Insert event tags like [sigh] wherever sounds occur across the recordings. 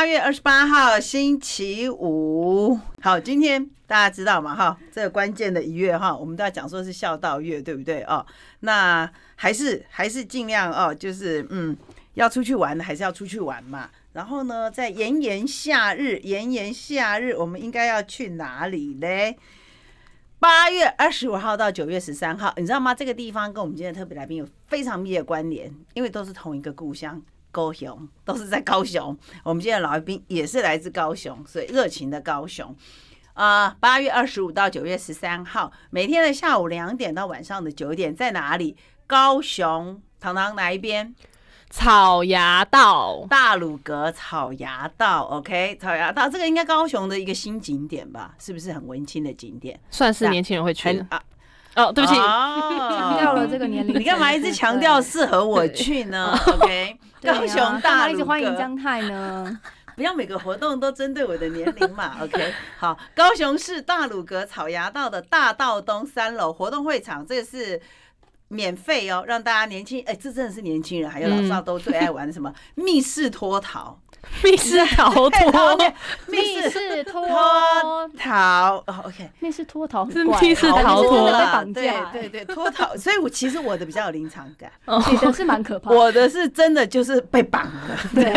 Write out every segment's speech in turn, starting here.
八月二十八号，星期五。好，今天大家知道吗？哈，这个关键的一月哈，我们都要讲说是孝道月，对不对？哦，那还是还是尽量哦，就是嗯，要出去玩还是要出去玩嘛。然后呢，在炎炎夏日，炎炎夏日，我们应该要去哪里嘞？八月二十五号到九月十三号，你知道吗？这个地方跟我们今天的特别来宾有非常密的关联，因为都是同一个故乡。高雄 [laughs] 都是在高雄，我们今天老兵也是来自高雄，所以热情的高雄啊，八月二十五到九月十三号，每天的下午两点到晚上的九点，在哪里？高雄唐唐哪一边？草衙道，大鲁阁草衙道，OK，草衙道这个应该高雄的一个新景点吧？是不是很文青的景点？算是年轻人会去啊。哦，对不起，[laughs] 到了这个年龄，你干嘛一直强调适合我去呢？OK。高雄大一阁，欢迎张太呢！[laughs] 不要每个活动都针对我的年龄嘛，[laughs] OK？好，高雄市大鲁阁草衙道的大道东三楼活动会场，这是。免费哦，让大家年轻哎，这真的是年轻人，还有老少都最爱玩的什么 [laughs] 密室逃密室逃脱，[laughs] 密室逃 o k 密室逃脱逃密室逃脱了，对对对，脱逃。[laughs] 所以我其实我的比较有临场感，你的是蛮可怕的，我的是真的就是被绑了。对，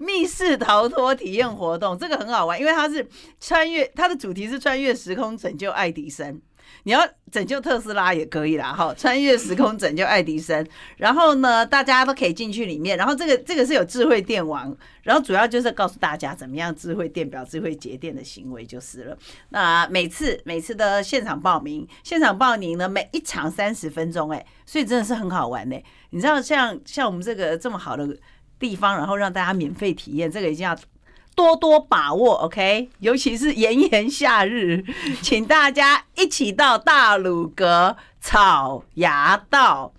密室逃脱体验活动这个很好玩，因为它是穿越，它的主题是穿越时空拯救爱迪生。你要拯救特斯拉也可以啦，哈！穿越时空拯救爱迪生，然后呢，大家都可以进去里面，然后这个这个是有智慧电网，然后主要就是告诉大家怎么样智慧电表、智慧节电的行为就是了。那每次每次的现场报名，现场报名呢，每一场三十分钟，哎，所以真的是很好玩哎。你知道像像我们这个这么好的地方，然后让大家免费体验，这个一定要。多多把握，OK，尤其是炎炎夏日，[laughs] 请大家一起到大鲁阁草芽道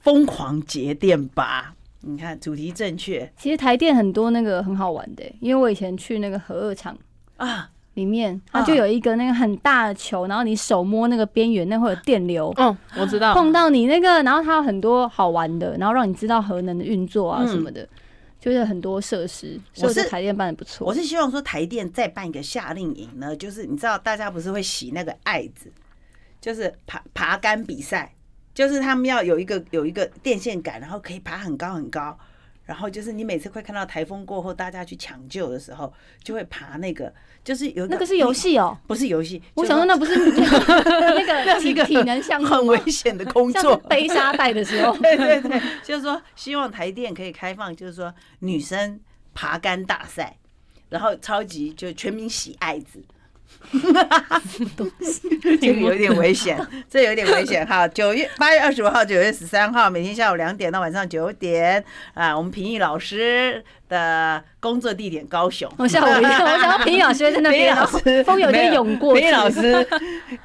疯狂节电吧！你看主题正确。其实台电很多那个很好玩的，因为我以前去那个核二厂啊，里面它就有一个那个很大的球，然后你手摸那个边缘，那会有电流。嗯，我知道。碰到你那个，然后它有很多好玩的，然后让你知道核能的运作啊什么的。就是很多设施，我是台电办的不错。我是希望说台电再办一个夏令营呢，就是你知道大家不是会洗那个艾子，就是爬爬杆比赛，就是他们要有一个有一个电线杆，然后可以爬很高很高。然后就是你每次会看到台风过后大家去抢救的时候，就会爬那个，就是有那个是游戏哦，不是游戏。我想说那不是 [laughs] 那个体 [laughs] 体能项很危险的工作，背沙袋的时候。[laughs] 对对对，就是说希望台电可以开放，就是说女生爬杆大赛，然后超级就全民喜爱子。东西，[laughs] [laughs] 这有点危险，这有点危险哈。九月八月二十五号，九月十三号，每天下午两点到晚上九点，啊，我们平议老师。的工作地点高雄，我吓我一跳，我想到平阳学在那边，风有点涌过，平老师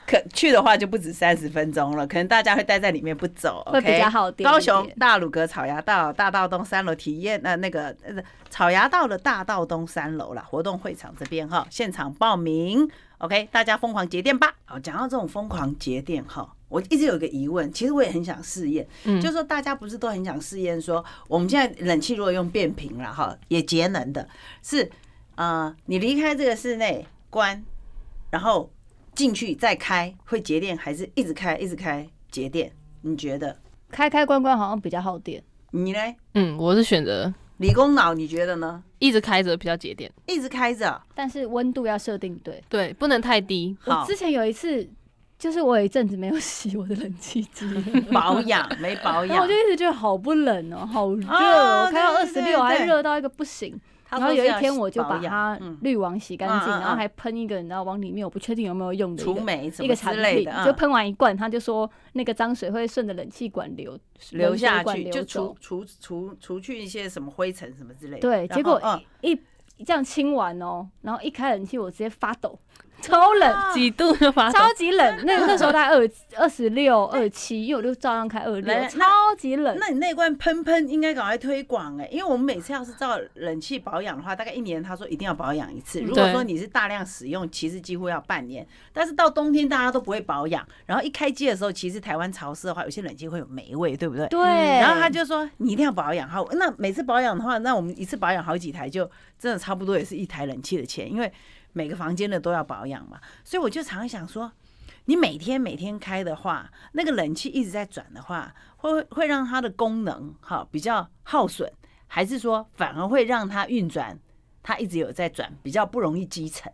可去的话就不止三十分钟了，可能大家会待在里面不走，会比较好。高雄大鲁阁草衙道大道东三楼体验，呃，那个呃草衙道的大道东三楼啦，活动会场这边哈，现场报名。OK，大家疯狂节电吧！好，讲到这种疯狂节电哈，我一直有一个疑问，其实我也很想试验，就是说大家不是都很想试验，说我们现在冷气如果用变频了哈，也节能的，是啊，你离开这个室内关，然后进去再开，会节电还是一直开一直开节电？你觉得？开开关关好像比较耗电，你呢？嗯，我是选择。理工脑，你觉得呢？一直开着比较节电。一直开着，但是温度要设定对。对，不能太低。我之前有一次，就是我有一阵子没有洗我的冷气机，[laughs] 保养没保养，然后我就一直觉得好不冷哦，好热，我开到二十六还热到一个不行。然后有一天，我就把它滤网洗干净，然后还喷一个，你知道往里面，我不确定有没有用的除霉什么之类的就喷完一罐，他就说那个脏水会顺着冷气管流流下去，就除除除除去一些什么灰尘什么之类的。对，结果一这样清完哦，然后一开冷气，我直接发抖。[laughs] 超冷几度就发烧，[laughs] 超级冷。那那时候大概二二十六、二七，因为我就照样开二六，超级冷。那你那罐喷喷应该赶快推广哎，因为我们每次要是照冷气保养的话，大概一年他说一定要保养一次。如果说你是大量使用，其实几乎要半年。但是到冬天大家都不会保养，然后一开机的时候，其实台湾潮湿的话，有些冷气会有霉味，对不对？对。然后他就说你一定要保养。好，那每次保养的话，那我们一次保养好几台，就真的差不多也是一台冷气的钱，因为。每个房间的都要保养嘛，所以我就常想说，你每天每天开的话，那个冷气一直在转的话，会会让它的功能哈比较耗损，还是说反而会让它运转，它一直有在转，比较不容易积尘。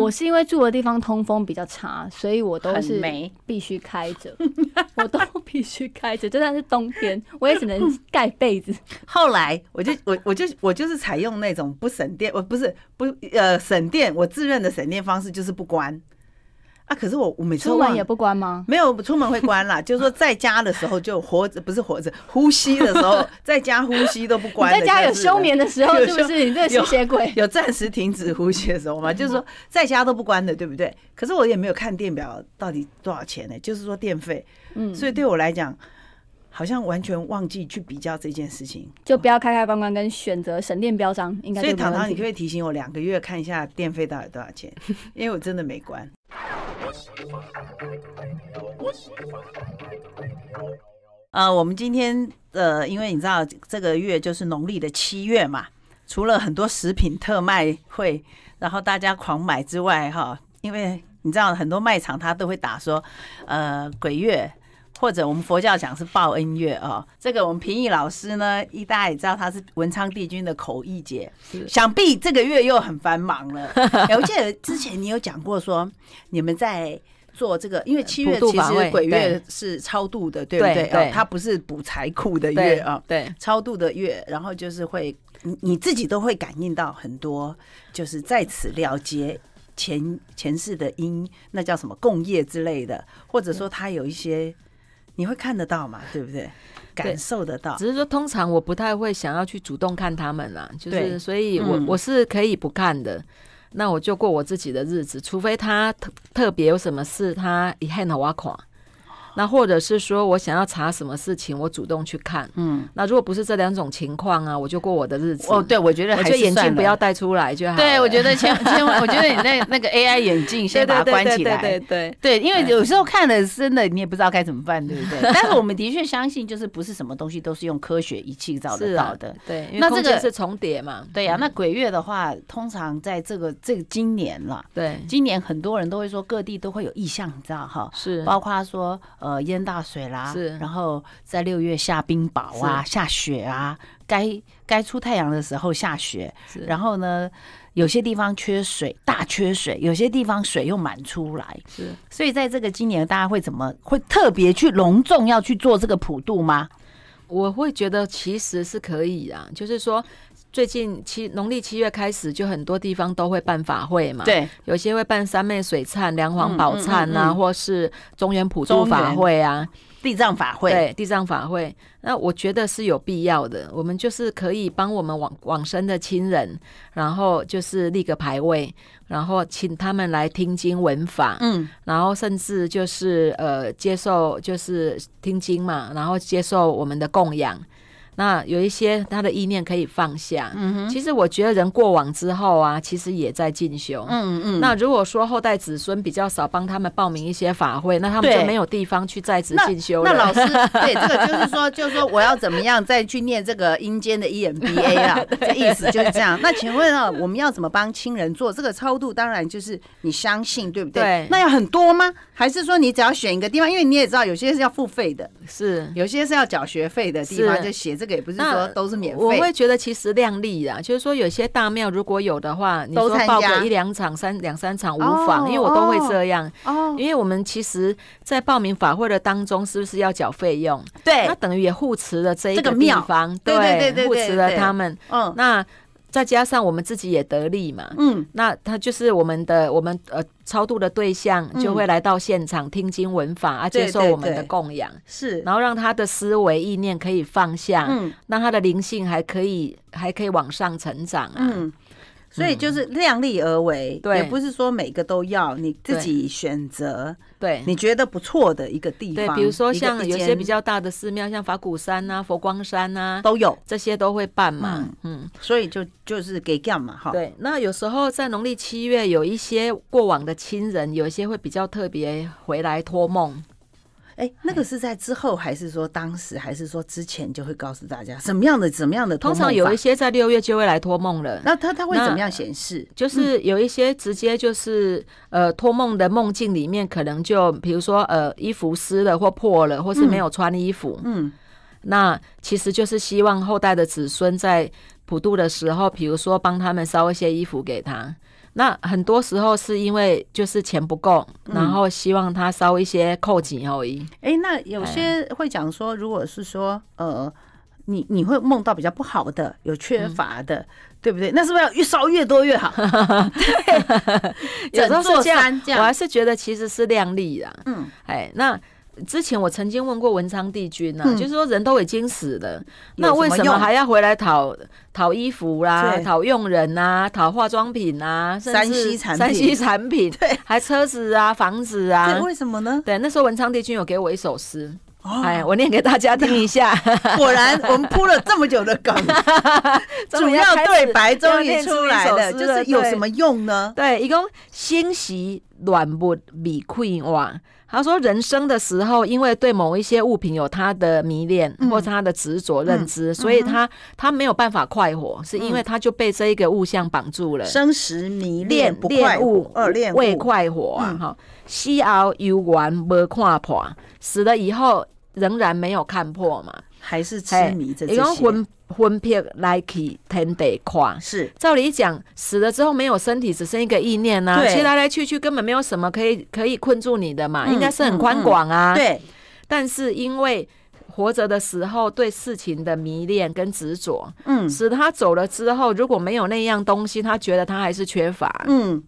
我是因为住的地方通风比较差，所以我都是必须开着，[laughs] 我都必须开着，就算是冬天，[laughs] 我也只能盖被子。后来我就我我就我就是采用那种不省电，我不是不呃省电，我自认的省电方式就是不关。啊！可是我我每次出门也不关吗？没有出门会关啦，[laughs] 就是说在家的时候就活着不是活着呼吸的时候，[laughs] 在家呼吸都不关。在家有休眠的时候，是不是你这吸血鬼？[laughs] 有暂时停止呼吸的时候吗？就是说在家都不关的，对不对？可是我也没有看电表到底多少钱呢？就是说电费，嗯，所以对我来讲，好像完全忘记去比较这件事情，就不要开开关关跟选择省电标章。应该所以，糖糖，你可不可以提醒我两个月看一下电费到底多少钱，因为我真的没关。呃，我们今天呃，因为你知道这个月就是农历的七月嘛，除了很多食品特卖会，然后大家狂买之外，哈，因为你知道很多卖场他都会打说，呃，鬼月。或者我们佛教讲是报恩月啊，这个我们平议老师呢，一大也知道他是文昌帝君的口译姐，想必这个月又很繁忙了。[laughs] 我记得之前你有讲过说，你们在做这个，因为七月其实鬼月是超度的，对不对？哦，它不是补财库的月啊，对，超度的月，然后就是会你你自己都会感应到很多，就是在此了结前前世的因，那叫什么共业之类的，或者说他有一些。你会看得到嘛？对不对？感受得到。只是说，通常我不太会想要去主动看他们啦，就是，所以我我是可以不看的。那我就过我自己的日子，除非他特特别有什么事，他一喊我挖那或者是说我想要查什么事情，我主动去看。嗯，那如果不是这两种情况啊，我就过我的日子。哦，对，我觉得，还是眼镜不要戴出来就。好。对，我觉得千千万，我觉得你那那个 AI 眼镜先把它关起来。对对对对对对。因为有时候看了真的你也不知道该怎么办，对不对？[laughs] 但是我们的确相信，就是不是什么东西都是用科学仪器造的是的。对，那这个是重叠嘛？对呀，那鬼月的话，通常在这个这个今年了。对。今年很多人都会说各地都会有意向，你知道哈？是。包括说。呃，淹大水啦，是，然后在六月下冰雹啊，下雪啊，该该出太阳的时候下雪，然后呢，有些地方缺水，大缺水，有些地方水又满出来，是，所以在这个今年，大家会怎么会特别去隆重要去做这个普渡吗？我会觉得其实是可以啊，就是说。最近七农历七月开始，就很多地方都会办法会嘛。对，有些会办三昧水忏、梁皇宝忏啊，或是中原普通法会啊、地藏法会。对，地藏法会，那我觉得是有必要的。我们就是可以帮我们往往生的亲人，然后就是立个牌位，然后请他们来听经闻法。嗯，然后甚至就是呃，接受就是听经嘛，然后接受我们的供养。那有一些他的意念可以放下。嗯哼。其实我觉得人过往之后啊，其实也在进修。嗯嗯嗯。那如果说后代子孙比较少，帮他们报名一些法会，那他们就没有地方去在职进修了。那老师，对 [laughs] 这个就是说，就是说我要怎么样再去念这个阴间的 EMBA 啊？[laughs] 这意思就是这样。那请问啊，我们要怎么帮亲人做这个超度？当然就是你相信，对不对？对。那要很多吗？还是说你只要选一个地方？因为你也知道，有些是要付费的，是有些是要缴学费的地方，就写着。这个不是说都是免费，我会觉得其实量力啊，就是说有些大庙如果有的话，你说报个一两场、三两三场无妨，因为我都会这样。哦，因为我们其实在报名法会的当中，是不是要缴费用？对，那等于也护持了这一个庙方，对，护持了他们。嗯，那。再加上我们自己也得利嘛，嗯，那他就是我们的，我们呃超度的对象就会来到现场听经闻法，而接受我们的供养，是，然后让他的思维意念可以放下，嗯，那他的灵性还可以，还可以往上成长啊。所以就是量力而为，对，也不是说每个都要，你自己选择，对，你觉得不错的一个地方，对，比如说像有些比较大的寺庙，像法鼓山呐、佛光山呐，都有这些都会办嘛，嗯，所以就就是给干嘛哈，对，那有时候在农历七月有一些过往的亲人，有一些会比较特别回来托梦。哎，那个是在之后，还是说当时，还是说之前就会告诉大家什么样的、怎么样的？通常有一些在六月就会来托梦了。那他他会怎么样显示？就是有一些直接就是呃托梦的梦境里面，可能就比如说呃衣服湿了或破了，或是没有穿衣服。嗯，那其实就是希望后代的子孙在普渡的时候，比如说帮他们烧一些衣服给他。那很多时候是因为就是钱不够，然后希望他稍微一些扣紧而已。哎，那有些会讲说，如果是说呃，你你会梦到比较不好的，有缺乏的，对不对？那是不是要越烧越多越好？[laughs] 有时候是这样，我还是觉得其实是量力啊。嗯，哎，那。之前我曾经问过文昌帝君呐，就是说人都已经死了，那为什么还要回来讨讨衣服啦、讨用人呐、讨化妆品啊、山西产山西产品，对，还车子啊、房子啊，为什么呢？对，那时候文昌帝君有给我一首诗，哎，我念给大家听一下。果然，我们铺了这么久的梗，[laughs] 主要对白终于出来了，就是有什么用呢？对，一共欣喜暖不比困往。他说，人生的时候，因为对某一些物品有他的迷恋或他的执着认知，所以他他没有办法快活，是因为他就被这一个物象绑住了。生时迷恋不快活，二恋未快活啊！哈，西熬游玩没看破，死了以后仍然没有看破嘛，还是痴迷这些。魂魄来去天地宽，是照理讲死了之后没有身体，只剩一个意念啊。其实来来去去根本没有什么可以可以困住你的嘛，应该是很宽广啊。对，但是因为活着的时候对事情的迷恋跟执着，嗯，使他走了之后如果没有那样东西，他觉得他还是缺乏，嗯。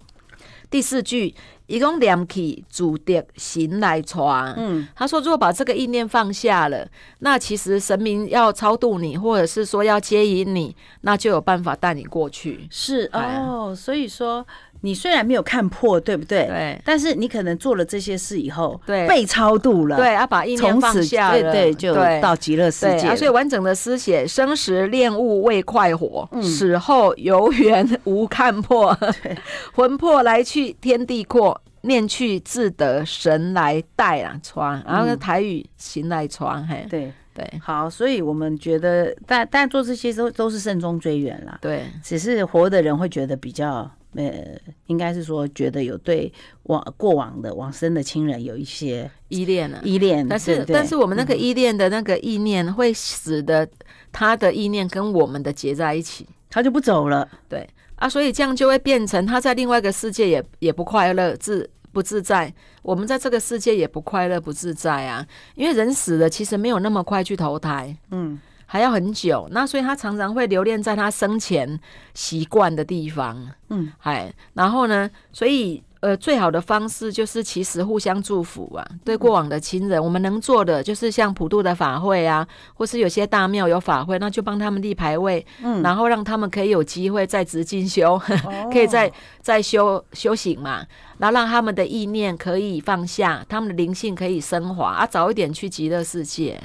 第四句，一共两起，主的行来传。他说，如果把这个意念放下了，那其实神明要超度你，或者是说要接引你，那就有办法带你过去。是哦，所以说。你虽然没有看破，对不对？对。但是你可能做了这些事以后，对，被超度了。对，啊，把业从此对对就到极乐世界。所以完整的诗写：生时恋物未快活，[laughs] 死后游缘无看破 [laughs] [laughs] 魂魄来去天地阔，念去自得神来带啊穿，然后台语行来穿，嘿。对对。好，所以我们觉得，但但做这些都都是慎重追远了。对。只是活的人会觉得比较。呃，应该是说觉得有对往过往的往生的亲人有一些依恋了，依恋。但是，但是我们那个依恋的那个意念，会使得他的意念跟我们的结在一起，他就不走了。对啊，所以这样就会变成他在另外一个世界也也不快乐、自不自在。我们在这个世界也不快乐、不自在啊，因为人死了，其实没有那么快去投胎。嗯。还要很久，那所以他常常会留恋在他生前习惯的地方。嗯，哎，然后呢？所以，呃，最好的方式就是其实互相祝福啊。对过往的亲人，我们能做的就是像普渡的法会啊，或是有些大庙有法会，那就帮他们立牌位，嗯，然后让他们可以有机会在职进修，[laughs] 可以在在修修行嘛，然后让他们的意念可以放下，他们的灵性可以升华，啊，早一点去极乐世界。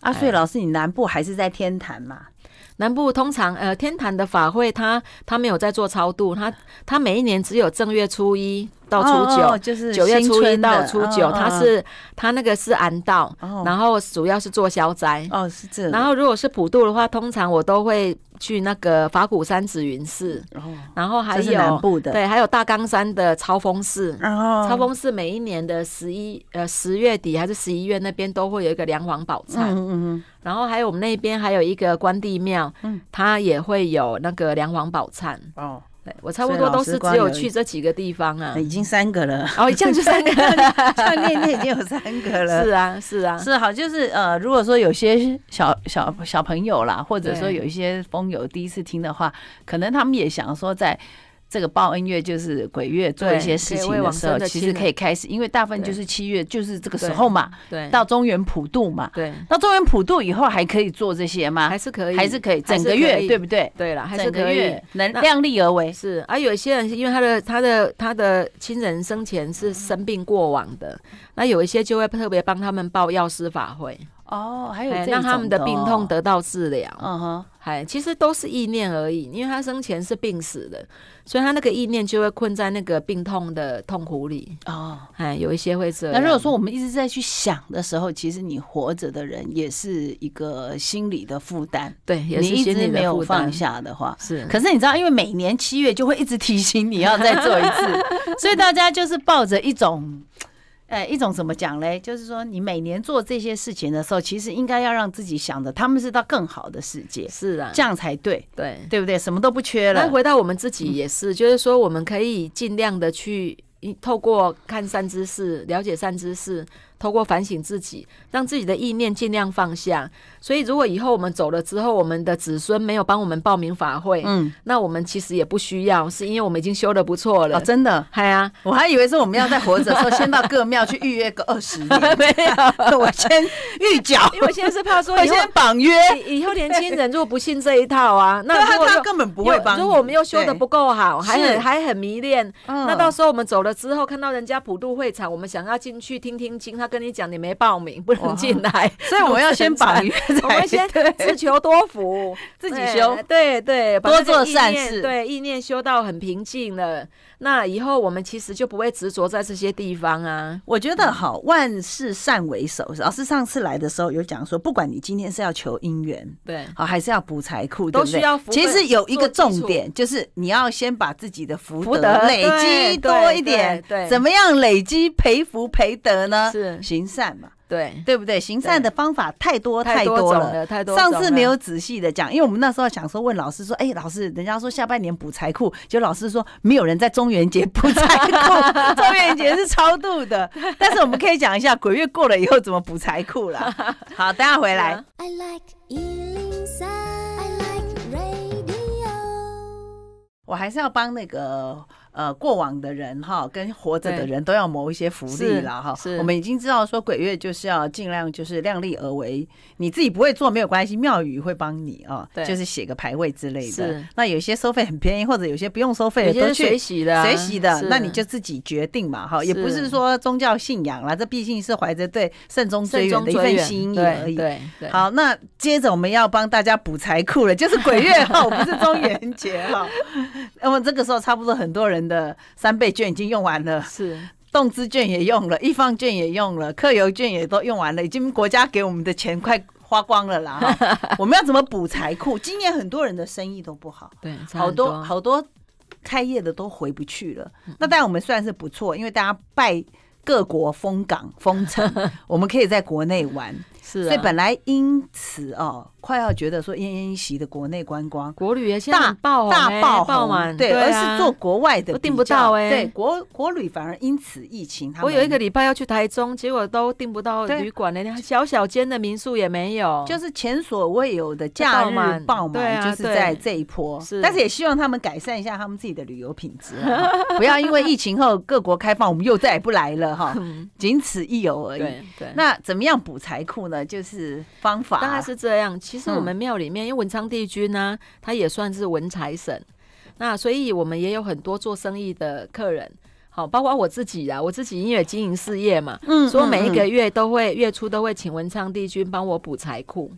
啊，所以老师，你南部还是在天坛嘛？南部通常，呃，天坛的法会，他他没有在做超度，他他每一年只有正月初一。到初九，就是九月初一到初九，它是它那个是安道，然后主要是做消灾。哦，是这。然后如果是普渡的话，通常我都会去那个法鼓山紫云寺。哦，然后还有南部的对，还有大冈山的超峰寺。哦，超峰寺每一年的十一呃十月底还是十一月那边都会有一个梁王宝忏。嗯嗯。然后还有我们那边还有一个关帝庙，嗯，它也会有那个梁王宝忏。哦。我差不多都是只有去这几个地方啊，已经三个了。哦，这样就三个，样 [laughs] 念念已经有三个了。[laughs] 是啊，是啊，是好，就是呃，如果说有些小小小朋友啦，或者说有一些风友第一次听的话，可能他们也想说在。这个报恩月就是鬼月，做一些事情的时候，其实可以开始，因为大部分就是七月，就是这个时候嘛。对。到中原普渡嘛。对。到中原普渡以后，还可以做这些吗？还是可以，还是可以，整个月，对不对？对了，还是可以，能量力而为。是。而有一些人，因为他的、他的、他的亲人生前是生病过往的，那有一些就会特别帮他们报药师法会。哦，还有让他们的病痛得到治疗，嗯哼，嗨，其实都是意念而已，因为他生前是病死的，所以他那个意念就会困在那个病痛的痛苦里。哦，哎，有一些会这样。那如果说我们一直在去想的时候，其实你活着的人也是一个心理的负担，对，也是心理没有放下的话，是。可是你知道，因为每年七月就会一直提醒你要再做一次，[laughs] 所以大家就是抱着一种。诶，一种怎么讲嘞？就是说，你每年做这些事情的时候，其实应该要让自己想着他们是到更好的世界，是啊，这样才对，对对不对？什么都不缺了。那回到我们自己也是，就是说，我们可以尽量的去透过看三知识，了解三知识。透过反省自己，让自己的意念尽量放下。所以，如果以后我们走了之后，我们的子孙没有帮我们报名法会，嗯，那我们其实也不需要，是因为我们已经修得不错了。真的，嗨啊！我还以为是我们要在活着说，先到各庙去预约个二十年，[laughs] 没有，[laughs] 我先预缴，因为现在是怕说以先 [laughs] 绑约。以后年轻人如果不信这一套啊，那他根本不会帮。如果我们又修得不够好，还很还很迷恋，那到时候我们走了之后，看到人家普渡会场，我们想要进去听听经，他。跟你讲，你没报名不能进来，[laughs] 所以我们要先绑约，[laughs] 先自求多福，自己修，对对，多做善事，对意念修到很平静了。那以后我们其实就不会执着在这些地方啊。我觉得好，万事善为首。老师上次来的时候有讲说，不管你今天是要求姻缘，对，好，还是要补财库，都需要。其实有一个重点，就是你要先把自己的福德累积多一点。对，怎么样累积培福培德呢？是行善嘛。对对不对？行善的方法太多太多了，上次没有仔细的讲，因为我们那时候想说问老师说，哎，老师，人家说下半年补财库，就老师说没有人在中元节补财库，[laughs] 中元节是超度的，但是我们可以讲一下鬼月过了以后怎么补财库了。[laughs] 好，等下回来。我还是要帮那个。呃，过往的人哈，跟活着的人都要谋一些福利了哈。我们已经知道说，鬼月就是要尽量就是量力而为，你自己不会做没有关系，庙宇会帮你哦。对，就是写个牌位之类的。那有些收费很便宜，或者有些不用收费的都去。学习的？学习的？那你就自己决定嘛。哈，也不是说宗教信仰啦，这毕竟是怀着对慎终追远的一份心意而已。对，好，那接着我们要帮大家补财库了，就是鬼月 [laughs] 哈，不是中元节哈。那么这个时候差不多很多人。的三倍券已经用完了，是动资券也用了，一方券也用了，客游券也都用完了，已经国家给我们的钱快花光了啦。[laughs] 我们要怎么补财库？今年很多人的生意都不好，对，好多好多开业的都回不去了。那但我们算是不错，因为大家拜各国封港封城，[laughs] 我们可以在国内玩，是、所以本来因此哦，快要觉得说奄奄一息的国内观光，国旅也现在爆大爆爆满，对，而是做国外的订不到哎，对，国国旅反而因此疫情，我有一个礼拜要去台中，结果都订不到旅馆了，连小小间的民宿也没有，就是前所未有的假日爆满，就是在这一波，但是也希望他们改善一下他们自己的旅游品质，[laughs] 不要因为疫情后各国开放，我们又再也不来了哈，[laughs] 仅此一游而已。那怎么样补财库呢？就是方法，大概是这样。其实我们庙里面，因为文昌帝君呢，他也算是文财神，那所以我们也有很多做生意的客人，好，包括我自己啊，我自己因为经营事业嘛，嗯，所以每一个月都会月初都会请文昌帝君帮我补财库，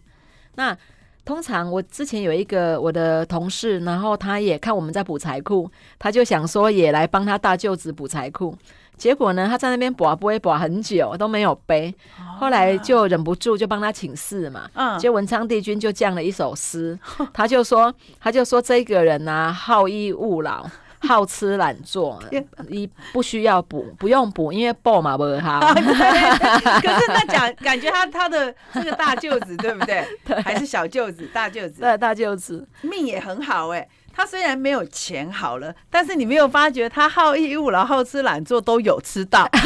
那。通常我之前有一个我的同事，然后他也看我们在补财库，他就想说也来帮他大舅子补财库。结果呢，他在那边补啊补啊补很久都没有背，后来就忍不住就帮他请示嘛。嗯，结果文昌帝君就降了一首诗，他就说他就说这个人啊好逸恶劳。好吃懒做，[laughs] 你不需要补，不用补，因为爆嘛不是他。[laughs] [laughs] 可是他讲，感觉他他的这个大舅子对不对？还是小舅子？大舅子？对，大舅子命也很好哎。他虽然没有钱好了，但是你没有发觉他好逸恶劳、好吃懒做都有吃到。[laughs] 对，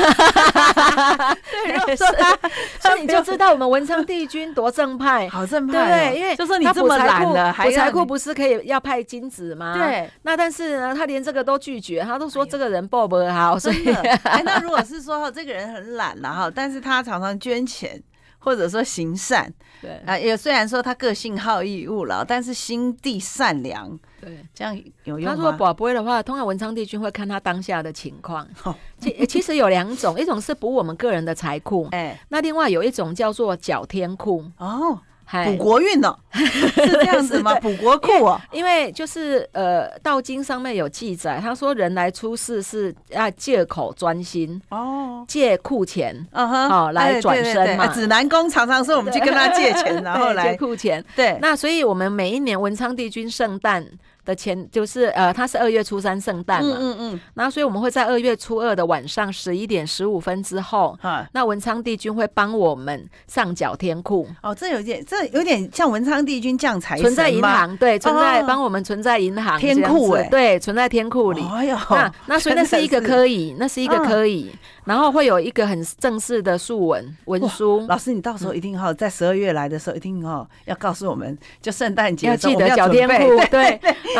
所以 [laughs] 所以你就知道我们文昌帝君多正派，好正派。对，因为就说你这么懒的，补财库不是可以要派金子吗？对。那但是呢，他连这个都拒绝，他都说这个人不不好。真的。[laughs] 那如果是说这个人很懒了哈，但是他常常捐钱，或者说行善。对。啊，也虽然说他个性好逸恶劳，但是心地善良。对，这样有用。他说宝贝的话，通常文昌帝君会看他当下的情况。[laughs] 其其实有两种，一种是补我们个人的财库，哎，那另外有一种叫做缴天库哦，补国运呢，[laughs] 是这样子吗？补国库，哦因为就是呃，道经上面有记载，他说人来出事是要借口专心哦，借库钱，嗯哼，好来转身嘛。指南宫常常是我们去跟他借钱，然后来借库钱。对，那所以我们每一年文昌帝君圣诞。的前就是呃，他是二月初三圣诞嘛，嗯嗯嗯，那所以我们会在二月初二的晚上十一点十五分之后，哈，那文昌帝君会帮我们上缴天库。哦，这有点，这有点像文昌帝君降财银行，对，存在帮我们存在银行天库对，存在天库里。哎呦，那那所以那是一个可 [laughs] 以，那是一个可以。然后会有一个很正式的素文文书。老师，你到时候一定哈，在十二月来的时候，一定哈要告诉我们，就圣诞节要记得缴天库，对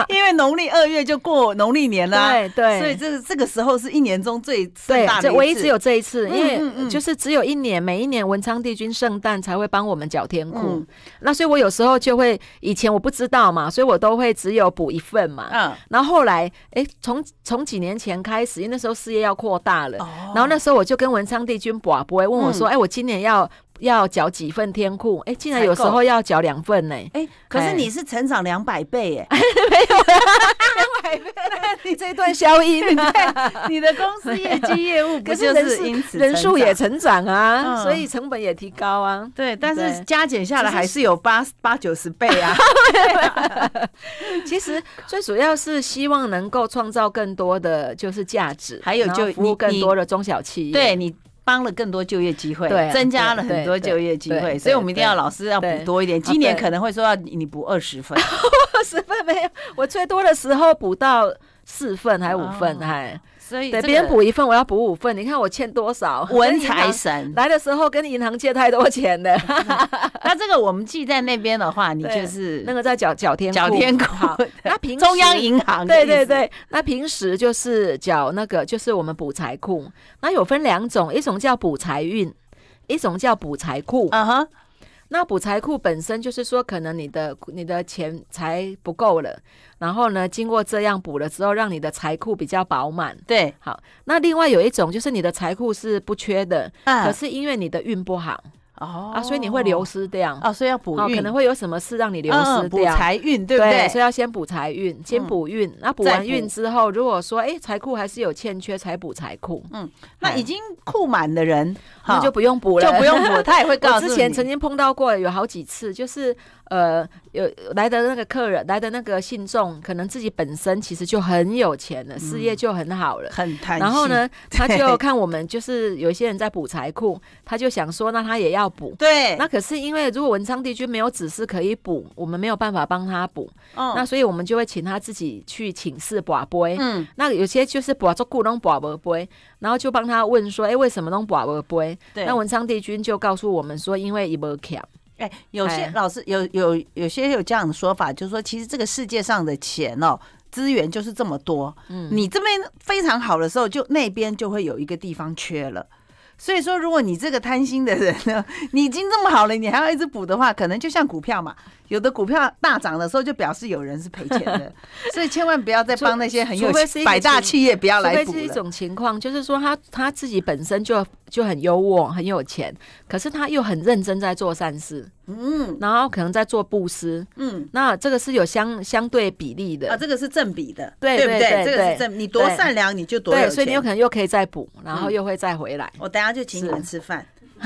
因为农历二月就过农历年了，对，对，所以这这个时候是一年中最最大的唯一只有这一次，因为就是只有一年，每一年文昌帝君圣诞才会帮我们缴天库。那所以我有时候就会以前我不知道嘛，所以我都会只有补一份嘛。嗯。然后后来，哎，从从几年前开始，因为那时候事业要扩大了，然后那。那时候我就跟文昌帝君卜卜博，问我说：“哎，我今年要……”要缴几份天库？哎，竟然有时候要缴两份呢！哎，可是你是成长两百倍哎，[laughs] 没有两百倍，[laughs] 你这一段消音，对 [laughs] 不对？你的公司业绩、业务不就是因此人数也成长啊，所以成本也提高啊。对，但是加减下来还是有八八九十倍啊。其实最主要是希望能够创造更多的就是价值，还有就服务更多的中小企业。对你。帮了更多就业机会，增加了很多就业机会，所以我们一定要老师要补多一点。今年可能会说要你补二十分，[laughs] 十分没有，我最多的时候补到四份还五份，还。所以，别人补一份，我要补五份。你看我欠多少？文财神来的时候跟银行借太多钱的。[laughs] 那这个我们记在那边的话，你就是那个在缴缴天缴天库。[laughs] 那平中央银行对对对，那平时就是缴那个就是我们补财库。那有分两种，一种叫补财运，一种叫补财库。嗯哼。那补财库本身就是说，可能你的你的钱财不够了，然后呢，经过这样补了之后，让你的财库比较饱满。对，好。那另外有一种就是你的财库是不缺的，可是因为你的运不好啊，所以你会流失掉。哦，所以要补运。可能会有什么事让你流失掉？财运，对不对？所以要先补财运，先补运。那补完运之后，如果说哎财库还是有欠缺，才补财库。嗯，那已经库满的人。那就不用补了，就不用补他也会 [laughs] 告诉我，之前曾经碰到过有好几次，就是呃，有来的那个客人，来的那个信众，可能自己本身其实就很有钱了，事业就很好了，很。然后呢，他就看我们就是有一些人在补财库，他就想说，那他也要补。对。那可是因为如果文昌帝君没有指示可以补，我们没有办法帮他补。嗯。那所以我们就会请他自己去请示伯杯。嗯。那有些就是伯做雇佣伯伯杯。然后就帮他问说：“哎，为什么弄不不？”，对。那文昌帝君就告诉我们说：“因为一不强。”哎，有些老师有有有些有这样的说法，就是说，其实这个世界上的钱哦，资源就是这么多。嗯。你这边非常好的时候，就那边就会有一个地方缺了。所以说，如果你这个贪心的人呢，[laughs] 你已经这么好了，你还要一直补的话，可能就像股票嘛，有的股票大涨的时候，就表示有人是赔钱的。[laughs] 所以千万不要再帮那些很有百大企业，不要来。除非是一种情况，就是说他他自己本身就就很优渥，很有钱，可是他又很认真在做善事。嗯，然后可能在做布施，嗯，那这个是有相相对比例的啊，这个是正比的，对对对，这个是正，你多善良你就多对，所以你有可能又可以再补，然后又会再回来。我等下就请你们吃饭，[laughs]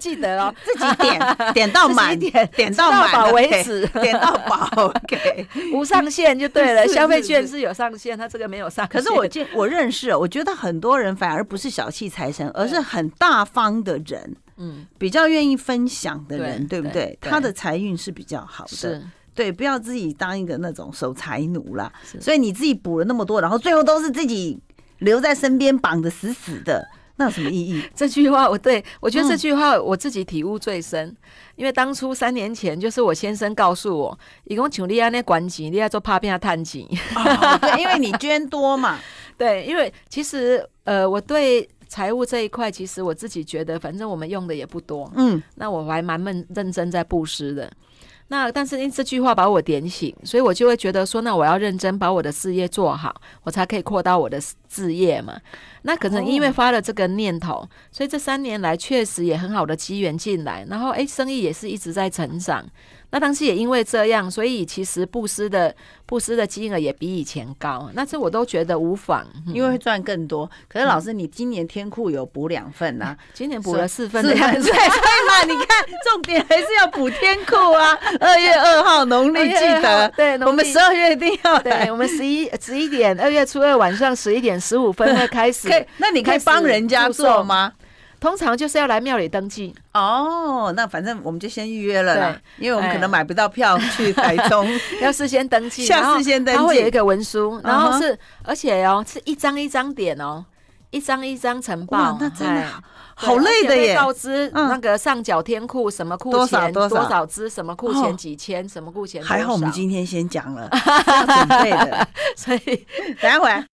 记得哦，自己点点到满 [laughs] 点，点到满为止，[laughs] 点到饱，OK，无上限就对了。消费券是有上限，他这个没有上。可是我见我认识，我觉得很多人反而不是小气财神，而是很大方的人。嗯，比较愿意分享的人，对不对？他的财运是比较好的。对，不要自己当一个那种守财奴啦。所以你自己补了那么多，然后最后都是自己留在身边，绑的死死的，那有什么意义？[laughs] 这句话，我对我觉得这句话我自己体悟最深，因为当初三年前就是我先生告诉我，一共请利亚那管紧，利亚做怕变啊探紧，因为你捐多嘛。[laughs] 对，因为其实呃，我对。财务这一块，其实我自己觉得，反正我们用的也不多。嗯，那我还蛮认认真在布施的。那但是因这句话把我点醒，所以我就会觉得说，那我要认真把我的事业做好，我才可以扩大我的事业嘛。那可能因为发了这个念头，所以这三年来确实也很好的机缘进来，然后诶，生意也是一直在成长。那当时也因为这样，所以其实布施的布施的金额也比以前高。那这我都觉得无妨，因为会赚更多。可是老师，你今年天库有补两份呐？今年补了四份，对对对，所以嘛，[laughs] 你看重点还是要补天库啊。[laughs] 二月二号农历，记得对，我们十二月一定要对，我们十一十一点，二月初二晚上十一点十五分开始。[laughs] 可以，那你可以帮人家做吗？通常就是要来庙里登记哦，那反正我们就先预约了，因为我们可能买不到票去台中，[laughs] 要事先登记，[laughs] 下事先登记，他会有一个文书，然后是而且哦，是一张一张点哦，一张一张呈报，那真的好累的耶，告知那个上缴天库什么库钱多少多少支什么库钱几千什么库钱，还好我们今天先讲了要准备的，[laughs] 所以等一会。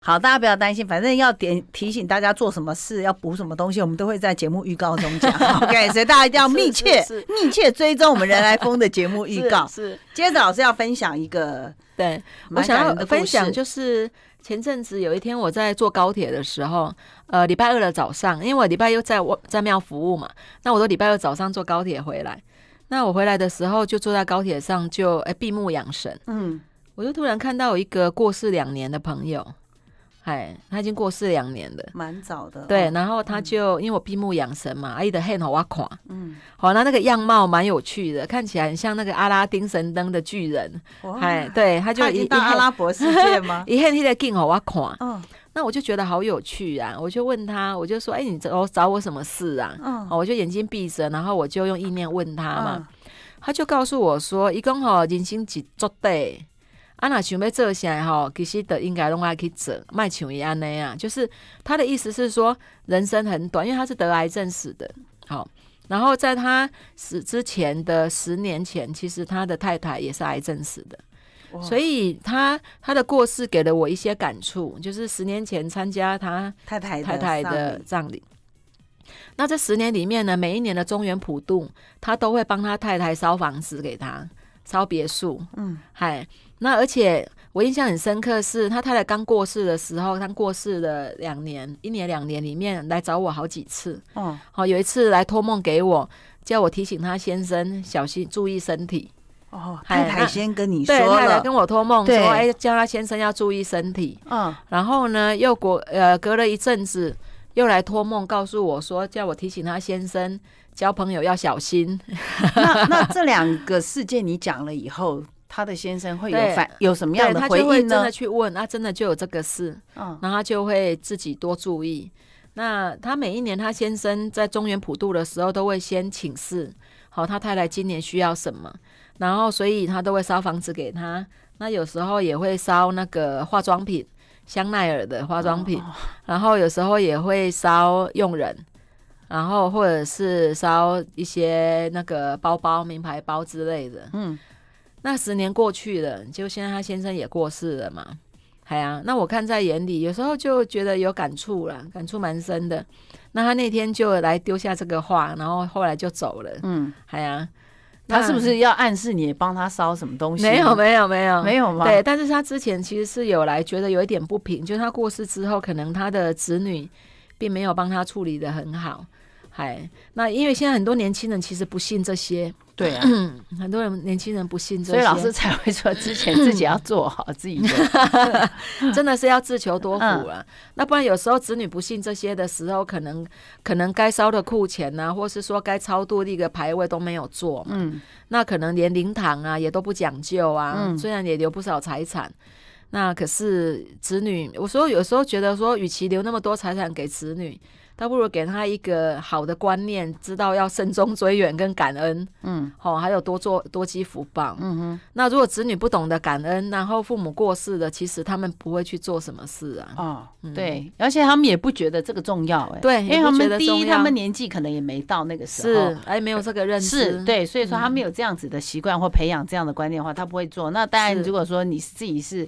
好，大家不要担心，反正要点提醒大家做什么事要补什么东西，我们都会在节目预告中讲。[laughs] OK，所以大家一定要密切密切追踪我们人来疯的节目预告。是。今天老师要分享一个，对我想要分享就是前阵子有一天我在坐高铁的时候，呃，礼拜二的早上，因为我礼拜又在在庙服务嘛，那我都礼拜二早上坐高铁回来。那我回来的时候就坐在高铁上，就哎闭目养神，嗯。我就突然看到一个过世两年的朋友，哎，他已经过世两年了，蛮早的。对，然后他就因为我闭目养神嘛，姨的 h a 好挖垮，嗯，好，那那个样貌蛮有趣的，看起来很像那个阿拉丁神灯的巨人，哎，对，他就一到阿拉伯世界嘛，[laughs] 一 h 他的镜好挖垮，嗯，那我就觉得好有趣啊，我就问他，我就说，哎，你找找我什么事啊？嗯，我就眼睛闭着，然后我就用意念问他嘛，他就告诉我说，一共好人生几作对。啊，那想要做些吼，其实都应该拢还去整做，卖像伊安尼啊，就是他的意思是说，人生很短，因为他是得癌症死的，好，然后在他死之前的十年前，其实他的太太也是癌症死的，所以他他的过世给了我一些感触，就是十年前参加他太太太太的葬礼，那这十年里面呢，每一年的中原普渡，他都会帮他太太烧房子给他。烧别墅，嗯，嗨，那而且我印象很深刻是，他太太刚过世的时候，刚过世的两年，一年两年里面来找我好几次，哦，好有一次来托梦给我，叫我提醒他先生小心注意身体，哦，太太先跟你说，对，太太跟我托梦说，哎，叫他先生要注意身体，嗯，然后呢又过呃隔了一阵子。又来托梦告诉我说，叫我提醒他先生交朋友要小心。那那这两个事件你讲了以后，他的先生会有反有什么样的回应呢？他就会真的去问，那真的就有这个事。嗯，然后他就会自己多注意。那他每一年他先生在中原普渡的时候，都会先请示，好，他太太今年需要什么，然后所以他都会烧房子给他。那有时候也会烧那个化妆品。香奈儿的化妆品，然后有时候也会烧佣人，然后或者是烧一些那个包包、名牌包之类的。嗯，那十年过去了，就现在他先生也过世了嘛。哎呀，那我看在眼里，有时候就觉得有感触了，感触蛮深的。那他那天就来丢下这个画，然后后来就走了。嗯，哎呀。他是不是要暗示你帮他烧什么东西？没有，没有，没有，没有嘛？对，但是他之前其实是有来觉得有一点不平，就是他过世之后，可能他的子女并没有帮他处理的很好。嗨，那因为现在很多年轻人其实不信这些，对啊，很多人年轻人不信，所以老师才会说之前自己要做好自己，[laughs] 真的是要自求多福了。那不然有时候子女不信这些的时候，可能可能该烧的库钱呢，或是说该超度的一个牌位都没有做，嗯，那可能连灵堂啊也都不讲究啊。虽然也留不少财产，那可是子女，我说有时候觉得说，与其留那么多财产给子女。倒不如给他一个好的观念，知道要慎终追远跟感恩，嗯，好，还有多做多积福报。嗯哼，那如果子女不懂得感恩，然后父母过世了，其实他们不会去做什么事啊。哦，对，而且他们也不觉得这个重要，哎，对，因为他们第一他们年纪可能也没到那个时候，哎，没有这个认识，对，所以说他们有这样子的习惯或培养这样的观念的话，他不会做。那当然，如果说你自己是。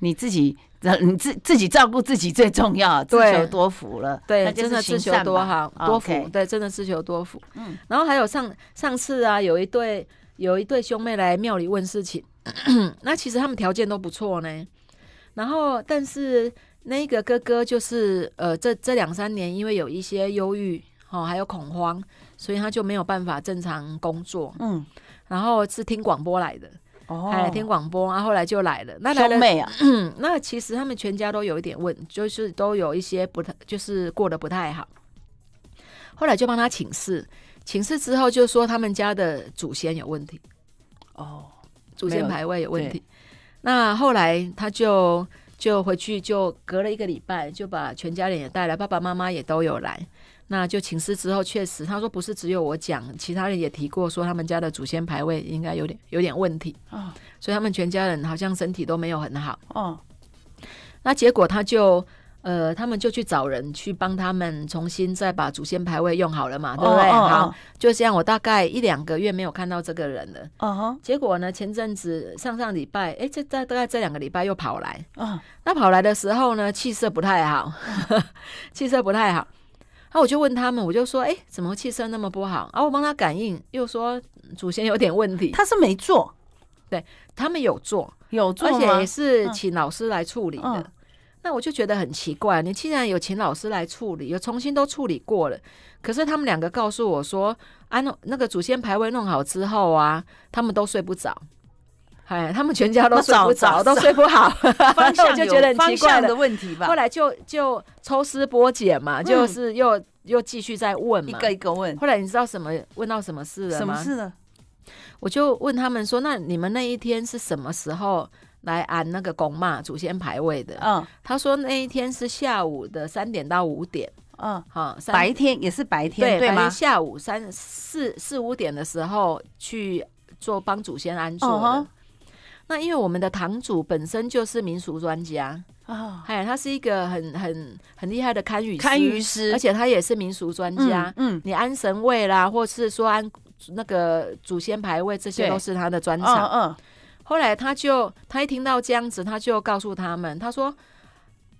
你自己，你自自己照顾自己最重要，自求多福了。对，真的自求多好，多福。对，真的自求多福。嗯。然后还有上上次啊，有一对有一对兄妹来庙里问事情，[clears throat] 那其实他们条件都不错呢。然后，但是那个哥哥就是呃，这这两三年因为有一些忧郁哦，还有恐慌，所以他就没有办法正常工作。嗯。然后是听广播来的。哦，听广播啊，后来就来了。那来了，[clears throat] 那其实他们全家都有一点问，就是都有一些不太，就是过得不太好。后来就帮他请示，请示之后就说他们家的祖先有问题。哦，祖先排位有问题。那后来他就就回去，就隔了一个礼拜，就把全家人也带来，爸爸妈妈也都有来。那就请示之后，确实他说不是只有我讲，其他人也提过说他们家的祖先牌位应该有点有点问题啊，所以他们全家人好像身体都没有很好哦。那结果他就呃，他们就去找人去帮他们重新再把祖先牌位用好了嘛，对不对？好，就这样。我大概一两个月没有看到这个人了，嗯哼。结果呢，前阵子上上礼拜，哎，这大大概这两个礼拜又跑来，嗯，那跑来的时候呢，气色不太好，[laughs] 气色不太好。那我就问他们，我就说：“哎，怎么气色那么不好？”然后我帮他感应，又说祖先有点问题。他是没做，对他们有做，有做，而且也是请老师来处理的。那我就觉得很奇怪，你既然有请老师来处理，有重新都处理过了，可是他们两个告诉我说，安那个祖先牌位弄好之后啊，他们都睡不着。哎，他们全家都睡不着，都睡不好，然后 [laughs] 就觉得很奇怪的问题吧。后来就就抽丝剥茧嘛，就是又又继续在问，一个一个问。后来你知道什么问到什么事了吗？我就问他们说：“那你们那一天是什么时候来安那个供嘛祖先牌位的？”嗯，他说那一天是下午的三点到五点。嗯，好，白天也是白天，对吗？下午三四四五点的时候去做帮祖先安住。那因为我们的堂主本身就是民俗专家啊，哎，他是一个很很很厉害的堪舆堪舆师，而且他也是民俗专家。嗯，你安神位啦，或是说安那个祖先牌位，这些都是他的专长。嗯，后来他就他一听到这样子，他就告诉他们，他说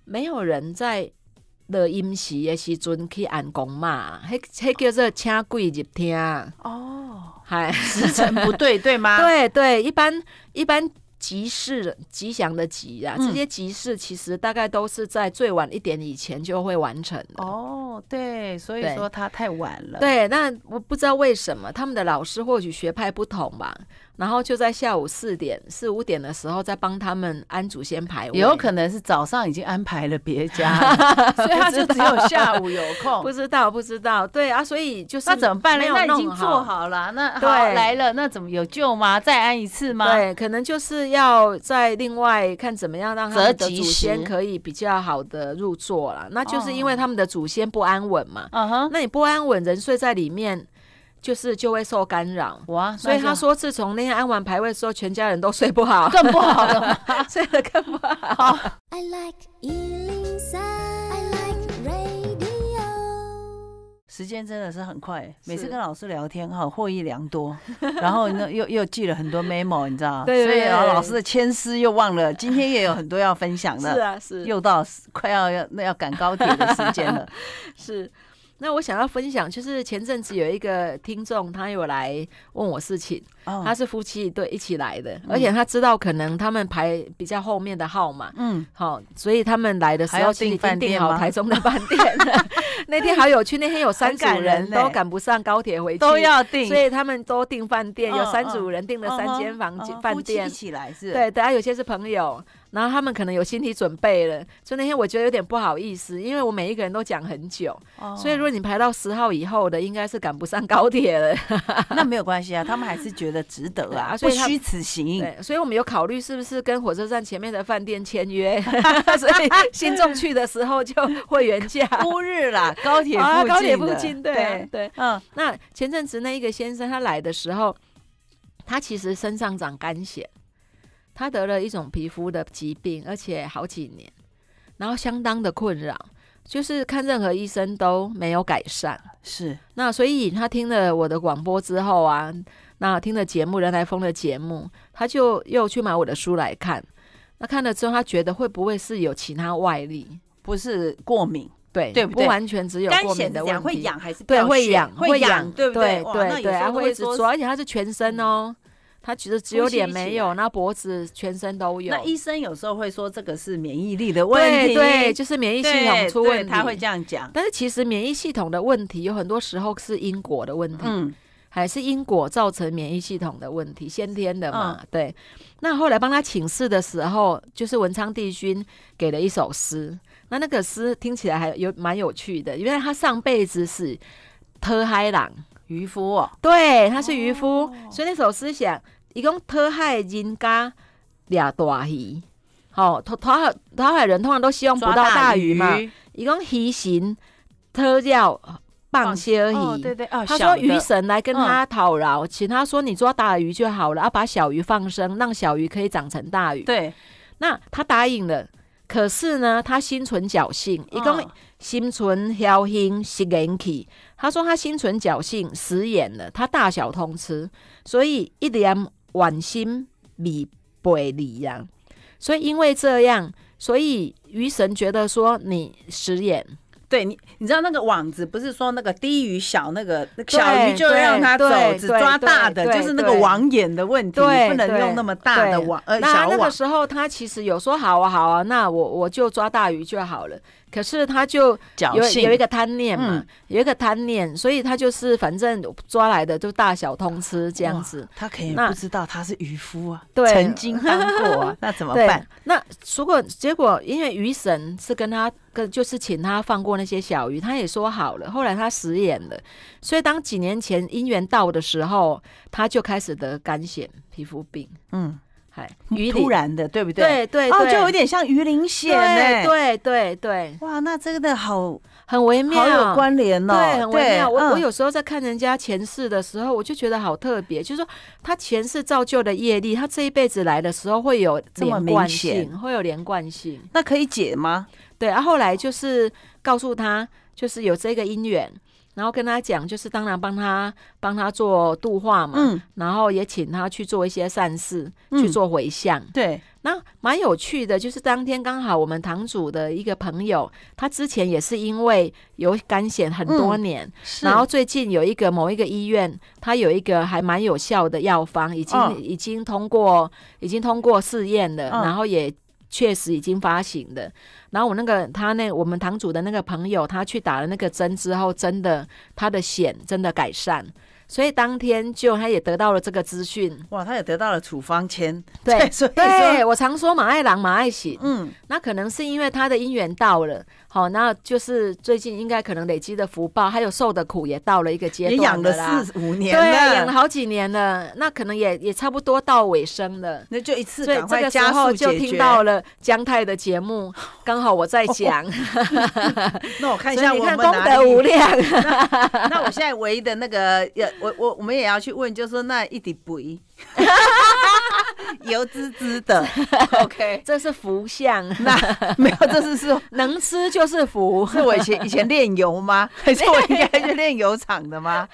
没有人在。乐音时的时，准去按公嘛，还还叫做请鬼入厅哦，嗨，时辰不对，对吗？[laughs] 对对，一般一般集市吉祥的集啊，这些集市其实大概都是在最晚一点以前就会完成哦，对，所以说它太晚了。对，那我不知道为什么他们的老师或许学派不同吧。然后就在下午四点、四五点的时候，再帮他们安祖先牌位。有可能是早上已经安排了别家，[laughs] 所以他就只有下午有空。不知道，不知道，对啊，所以就是那怎么办呢？那已经做好了，那好来了，那怎么有救吗？再安一次吗？对，可能就是要再另外看怎么样让他们的祖先可以比较好的入座了。那就是因为他们的祖先不安稳嘛。嗯哼，那你不安稳，人睡在里面。就是就会受干扰，哇！所以他说，自从那天安完排位之后，全家人都睡不好，更不好了，[laughs] 睡得更不好。i like 103，I like radio。时间真的是很快，每次跟老师聊天哈，获益良多。[laughs] 然后呢又又记了很多 memo，你知道吗？对对所以老师的千丝又忘了，今天也有很多要分享的。[laughs] 是啊，是。又到快要要那要赶高铁的时间了。是。那我想要分享，就是前阵子有一个听众，他有来问我事情，他是夫妻对一起来的，而且他知道可能他们排比较后面的号码，嗯，好，所以他们来的时候订饭店好台中的饭店 [laughs] [laughs] 那天好有趣，那天有三组人都赶不上高铁回去，都要订，所以他们都订饭店，有三组人订了三间房饭店，一起来是对，大家有些是朋友。然后他们可能有心理准备了，所以那天我觉得有点不好意思，因为我每一个人都讲很久，所以如果你排到十号以后的，应该是赶不上高铁了。[laughs] 那没有关系啊，他们还是觉得值得啊，不虚此行。所以我们有考虑是不是跟火车站前面的饭店签约，[laughs] [laughs] 所以新众去的时候就会员价。孤日啦，高铁啊，高铁附近，对对。嗯，那前阵子那一个先生他来的时候，他其实身上长干血。他得了一种皮肤的疾病，而且好几年，然后相当的困扰，就是看任何医生都没有改善。是，那所以他听了我的广播之后啊，那听了节目人来疯的节目，他就又去买我的书来看。那看了之后，他觉得会不会是有其他外力，不是过敏？对对，不完全只有过敏的问题，会痒还是对？会痒会痒，对不对？对对对，还会一直，而且它是全身哦。他其实只有脸没有，那脖子、全身都有。那医生有时候会说这个是免疫力的问题，对，就是免疫系统出问题，他会这样讲。但是其实免疫系统的问题有很多时候是因果的问题，嗯，还是因果造成免疫系统的问题，先天的嘛，对。那后来帮他请示的时候，就是文昌帝君给了一首诗，那那个诗听起来还有蛮有趣的，因为他上辈子是特嗨朗渔夫哦，对，他是渔夫，所以那首诗想。伊讲拖海人家掠大鱼，吼、好，拖海拖海人通常都希望捕到大鱼嘛。伊讲鱼神拖叫棒些而已，对对哦。他说鱼神来跟他讨饶，请他说你抓大鱼就好了，要把小鱼放生，让小鱼可以长成大鱼。对，那他答应了，可是呢，他心存侥幸，一共心存侥幸，西恩气。他说他心存侥幸食言了，他大小通吃，所以一点。关心你背离呀，所以因为这样，所以于神觉得说你食言。对你，你知道那个网子不是说那个低于小那个小鱼就让它走，只抓大的，就是那个网眼的问题，不能用那么大的网。那那个时候他其实有说好啊好啊，那我我就抓大鱼就好了。可是他就有有一个贪念嘛，有一个贪念，所以他就是反正抓来的都大小通吃这样子。他肯定不知道他是渔夫啊，对，曾经当过啊，[laughs] 那怎么办？那如果结果因为鱼神是跟他。就是请他放过那些小鱼，他也说好了。后来他食言了，所以当几年前姻缘到的时候，他就开始得肝癣皮肤病。嗯，嗨，鱼突然的，对不对？对对哦，就有点像鱼鳞癣对对对，哇，那真的好很微妙，好有关联哦。对，很微妙。我我有时候在看人家前世的时候，我就觉得好特别，就是说他前世造就的业力，他这一辈子来的时候会有这么明显，会有连贯性。那可以解吗？对，然后后来就是告诉他，就是有这个姻缘，然后跟他讲，就是当然帮他帮他做度化嘛，嗯，然后也请他去做一些善事，去做回向。对，那蛮有趣的，就是当天刚好我们堂主的一个朋友，他之前也是因为有肝险很多年，然后最近有一个某一个医院，他有一个还蛮有效的药方，已经已经通过，已经通过试验了，然后也。确实已经发行的，然后我那个他那我们堂主的那个朋友，他去打了那个针之后，真的他的险真的改善，所以当天就他也得到了这个资讯，哇，他也得到了处方签，对，[laughs] 所以对我常说马爱郎马爱喜，嗯，那可能是因为他的姻缘到了。好，那就是最近应该可能累积的福报，还有受的苦也到了一个阶段了养了四五年，对，养了好几年了，那可能也也差不多到尾声了。那就一次，所以这个时候就听到了姜太的节目，刚好我在 [laughs] 讲。[laughs] 那我看一下，我看功德无量。[laughs] 那我现在唯一的那个，我我我们也要去问，就说那一滴不一。[laughs] 油滋滋的，[laughs] OK，这是福相。那没有，这是是 [laughs] 能吃就是福。是我以前以前炼油吗？还是我应该是炼油厂的吗？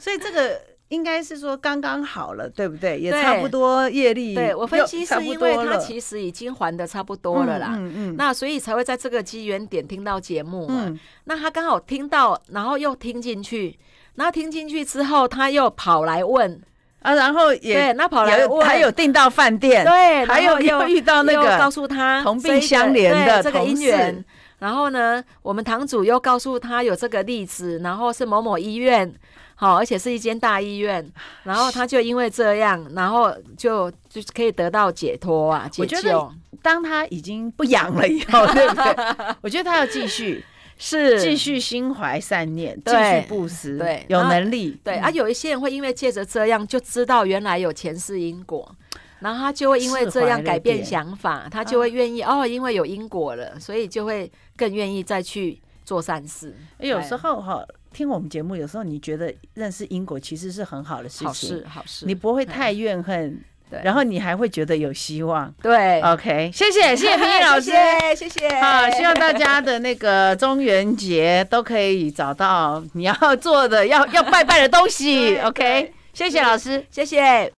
所以这个应该是说刚刚好了，对不对？也差不多业力。对我分析是因为他其实已经还的差不多了啦。嗯嗯。那所以才会在这个机缘点听到节目嘛。嗯。那他刚好听到，然后又听进去，然后听进去之后，他又跑来问。啊，然后也那跑来，我还有订到饭店，对，还有 [laughs] 又遇到那个告诉他同病相怜的这个姻缘，然后呢，我们堂主又告诉他有这个例子，然后是某某医院，好，而且是一间大医院，然后他就因为这样，然后就就可以得到解脱啊！我觉得，当他已经不痒了以后，对不对？[laughs] 我觉得他要继续。是继续心怀善念，继续布施，对，有能力，对。而有一些人会因为借着这样，就知道原来有前世因果，然后他就会因为这样改变想法，他就会愿意哦，因为有因果了，所以就会更愿意再去做善事。有时候哈，听我们节目，有时候你觉得认识因果其实是很好的事情，好事，好事，你不会太怨恨。然后你还会觉得有希望，对，OK，谢谢，[laughs] 谢谢平英老师，谢谢，谢谢，啊，希望大家的那个中元节都可以找到你要做的、要要拜拜的东西，[laughs] OK，谢谢老师，谢谢。